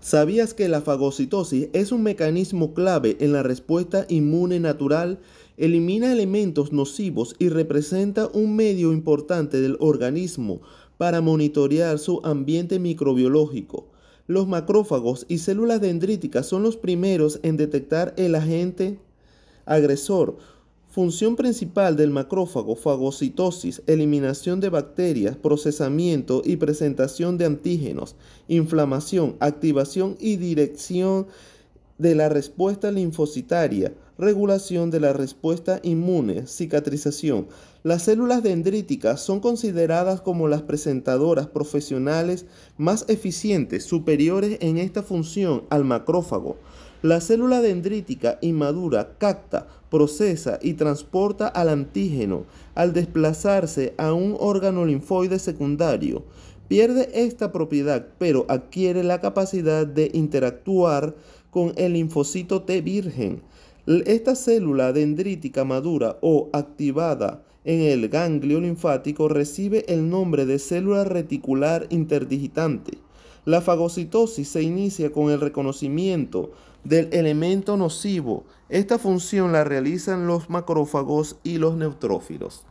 ¿Sabías que la fagocitosis es un mecanismo clave en la respuesta inmune natural? Elimina elementos nocivos y representa un medio importante del organismo para monitorear su ambiente microbiológico. Los macrófagos y células dendríticas son los primeros en detectar el agente agresor. Función principal del macrófago, fagocitosis, eliminación de bacterias, procesamiento y presentación de antígenos, inflamación, activación y dirección de la respuesta linfocitaria, regulación de la respuesta inmune, cicatrización. Las células dendríticas son consideradas como las presentadoras profesionales más eficientes, superiores en esta función al macrófago. La célula dendrítica inmadura capta, procesa y transporta al antígeno al desplazarse a un órgano linfoide secundario. Pierde esta propiedad, pero adquiere la capacidad de interactuar con el linfocito T virgen. Esta célula dendrítica madura o activada en el ganglio linfático recibe el nombre de célula reticular interdigitante. La fagocitosis se inicia con el reconocimiento del elemento nocivo. Esta función la realizan los macrófagos y los neutrófilos.